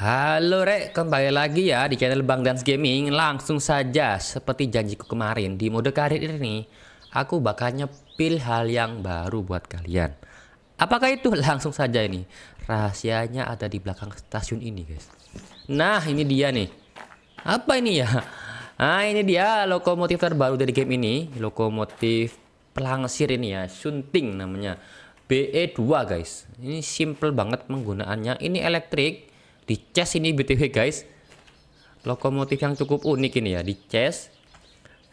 Halo Rek, kembali lagi ya di channel Bang Dance Gaming. Langsung saja seperti janjiku kemarin di mode karir ini, aku bakal nyepil hal yang baru buat kalian. Apakah itu? Langsung saja ini. Rahasianya ada di belakang stasiun ini, guys. Nah, ini dia nih. Apa ini ya? Nah, ini dia lokomotif terbaru dari game ini, lokomotif pelangsir ini ya, sunting namanya. BE2 guys. Ini simple banget penggunaannya. Ini elektrik di chest ini btw guys lokomotif yang cukup unik ini ya di chest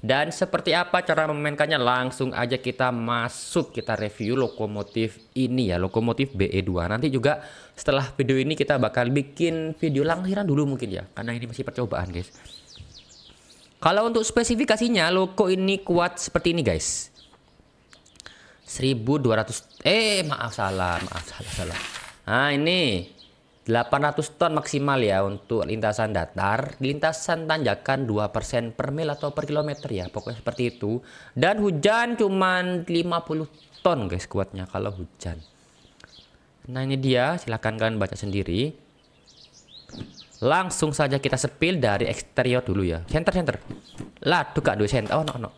dan seperti apa cara memainkannya langsung aja kita masuk kita review lokomotif ini ya lokomotif BE2 nanti juga setelah video ini kita bakal bikin video langsiran dulu mungkin ya karena ini masih percobaan guys kalau untuk spesifikasinya loko ini kuat seperti ini guys 1200 eh maaf salah maaf salah salah nah ini 800 ton maksimal ya untuk lintasan datar, lintasan tanjakan 2% per mil atau per kilometer ya, pokoknya seperti itu. Dan hujan cuman 50 ton guys kuatnya kalau hujan. Nah ini dia, silahkan kalian baca sendiri. Langsung saja kita sepil dari eksterior dulu ya. Center center. Lah, tuh gak dua center. Oh, no, no.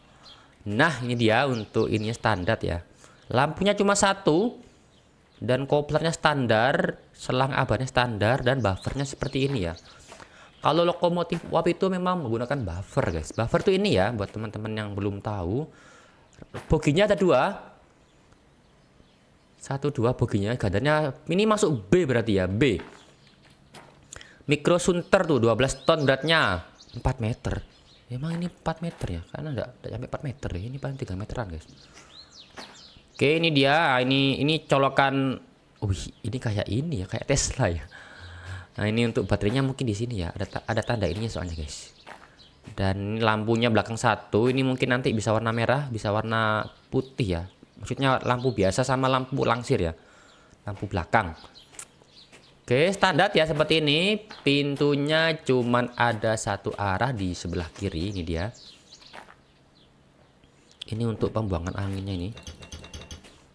Nah, ini dia untuk ini standar ya. Lampunya cuma satu, dan koplernya standar, selang abahnya standar dan buffernya seperti ini ya. Kalau lokomotif uap itu memang menggunakan buffer guys. Buffer tuh ini ya buat teman-teman yang belum tahu. Boginya ada dua. Satu dua boginya gandarnya ini masuk B berarti ya B. Mikro Sunter tuh 12 ton beratnya 4 meter. Emang ini 4 meter ya? Karena enggak sampai 4 meter ya. Ini paling 3 meteran guys. Oke, ini dia. Ini ini colokan Wih, ini kayak ini ya, kayak Tesla ya. Nah, ini untuk baterainya mungkin di sini ya. Ada ada tanda ini soalnya, guys. Dan lampunya belakang satu, ini mungkin nanti bisa warna merah, bisa warna putih ya. Maksudnya lampu biasa sama lampu langsir ya. Lampu belakang. Oke, standar ya seperti ini. Pintunya cuman ada satu arah di sebelah kiri, ini dia. Ini untuk pembuangan anginnya ini.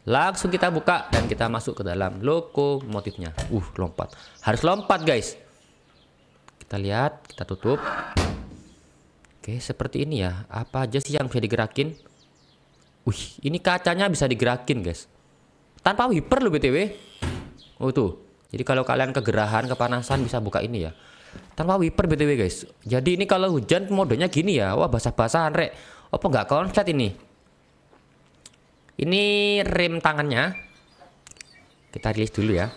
Langsung kita buka dan kita masuk ke dalam lokomotifnya. Uh, lompat. Harus lompat, guys. Kita lihat, kita tutup. Oke, seperti ini ya. Apa aja sih yang bisa digerakin? Wih, ini kacanya bisa digerakin, guys. Tanpa wiper loh BTW. Oh, tuh. Jadi kalau kalian kegerahan, kepanasan bisa buka ini ya. Tanpa wiper BTW, guys. Jadi ini kalau hujan modenya gini ya. Wah, basah-basahan, Rek. Apa nggak konslet ini? Ini rem tangannya. Kita rilis dulu ya.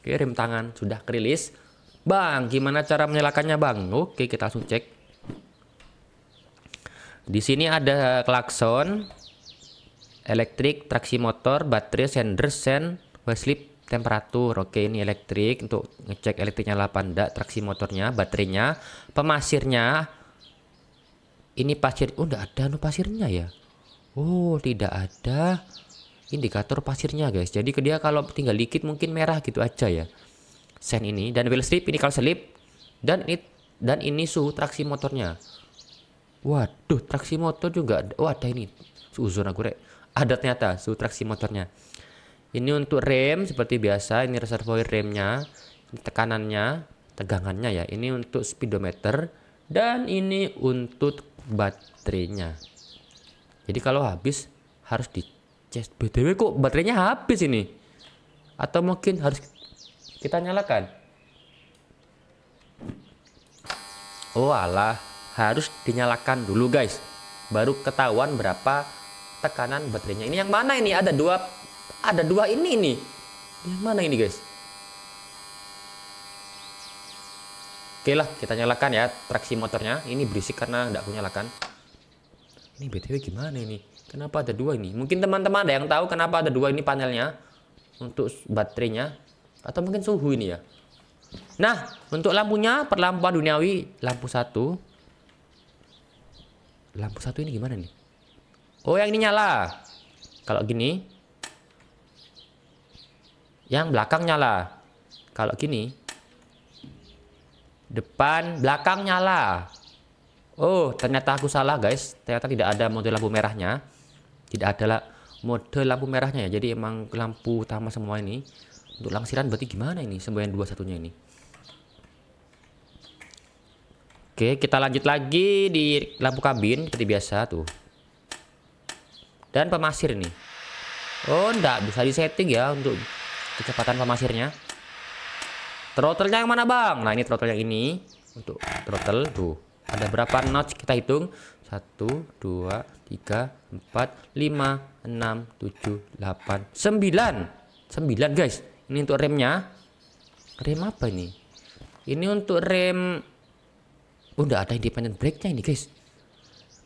Oke, rem tangan sudah kerilis. Bang, gimana cara menyalakannya, Bang? Oke, kita langsung cek. Di sini ada klakson, elektrik, traksi motor, baterai, sender, sen, waslip, temperatur. Oke, ini elektrik untuk ngecek elektriknya 8 enggak, traksi motornya, baterainya, pemasirnya. Ini pasir, oh enggak ada no anu pasirnya ya. Oh, tidak ada indikator pasirnya, guys. Jadi dia kalau tinggal dikit mungkin merah gitu aja ya. Sen ini dan wheel slip ini kalau slip dan ini dan ini suhu traksi motornya. Waduh, traksi motor juga ada. Oh, ada ini. suhu zona rek. Ada ternyata suhu traksi motornya. Ini untuk rem seperti biasa, ini reservoir remnya, tekanannya, tegangannya ya. Ini untuk speedometer dan ini untuk baterainya. Jadi kalau habis harus dicek BTW kok baterainya habis ini? Atau mungkin harus kita nyalakan? Oh alah, harus dinyalakan dulu guys. Baru ketahuan berapa tekanan baterainya. Ini yang mana ini? Ada dua ada dua ini ini. Yang mana ini guys? Oke lah, kita nyalakan ya traksi motornya. Ini berisik karena nggak aku nyalakan ini BTW gimana ini? Kenapa ada dua ini? Mungkin teman-teman ada yang tahu kenapa ada dua ini panelnya untuk baterainya atau mungkin suhu ini ya. Nah, untuk lampunya perlampuan duniawi lampu satu. Lampu satu ini gimana nih? Oh, yang ini nyala. Kalau gini, yang belakang nyala. Kalau gini, depan belakang nyala. Oh, ternyata aku salah guys. Ternyata tidak ada mode lampu merahnya. Tidak ada mode lampu merahnya ya. Jadi emang lampu utama semua ini. Untuk langsiran berarti gimana ini Semua yang dua satunya ini? Oke, kita lanjut lagi di lampu kabin seperti biasa tuh. Dan pemasir ini. Oh, enggak bisa disetting ya untuk kecepatan pemasirnya. Throttle yang mana, Bang? Nah, ini throttle yang ini untuk throttle tuh ada berapa notch kita hitung 1 2 3 4 5 6 7 8 9 9 guys ini untuk remnya rem apa ini ini untuk rem oh enggak ada independent brake nya ini guys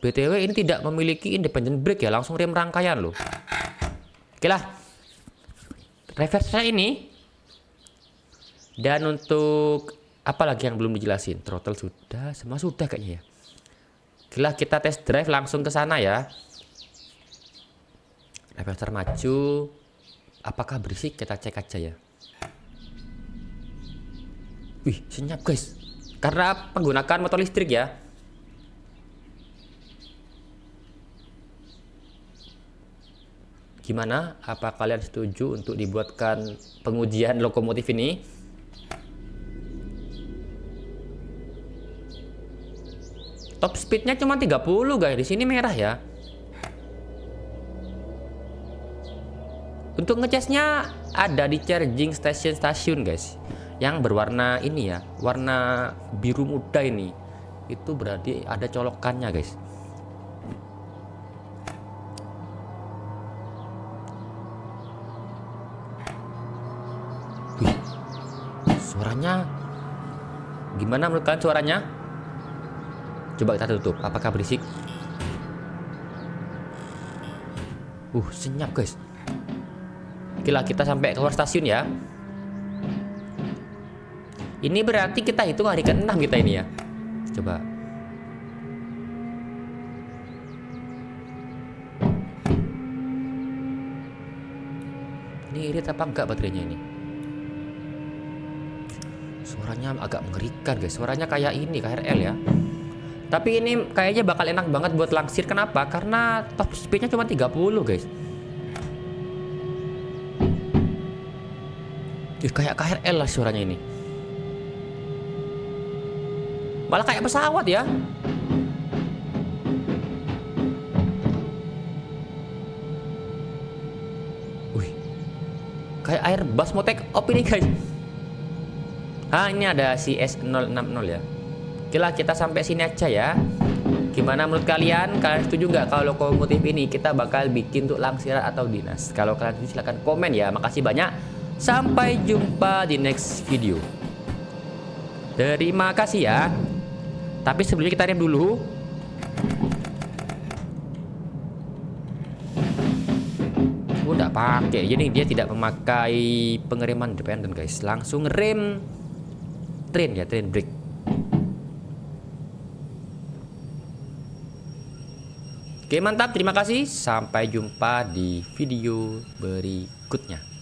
BTW ini tidak memiliki independent brake ya langsung rem rangkaian loh oke lah reverse ini dan untuk apalagi yang belum dijelasin throttle sudah semua sudah kayaknya ya gila kita tes drive langsung ke sana ya Reverser maju apakah berisik kita cek aja ya wih senyap guys karena menggunakan motor listrik ya gimana apa kalian setuju untuk dibuatkan pengujian lokomotif ini Top speednya cuma 30 guys. Di sini merah ya. Untuk ngecasnya ada di charging station-stasiun guys yang berwarna ini ya warna biru muda ini itu berarti ada colokannya guys Wih, suaranya gimana menurut kalian suaranya? Coba kita tutup. Apakah berisik? Uh, senyap guys. Oke lah, kita sampai keluar stasiun ya. Ini berarti kita hitung hari ke-6 kita ini ya. Coba. Ini irit apa enggak baterainya ini? Suaranya agak mengerikan guys. Suaranya kayak ini, KRL ya. Tapi ini kayaknya bakal enak banget buat langsir. Kenapa? Karena top speednya cuma 30 guys. Ih, kayak KRL lah suaranya ini. Malah kayak pesawat ya. Wih. Kayak airbus mau take off ini guys. Ah, ini ada CS060 ya. Oke lah kita sampai sini aja ya. Gimana menurut kalian? Kalian setuju nggak kalau lokomotif ini kita bakal bikin untuk langsirat atau dinas? Kalau kalian setuju silahkan komen ya. Makasih banyak. Sampai jumpa di next video. Terima kasih ya. Tapi sebelumnya kita rem dulu. Udah oh, pakai. Jadi dia tidak memakai pengereman independen, guys. Langsung rem train ya, train break. Oke mantap, terima kasih. Sampai jumpa di video berikutnya.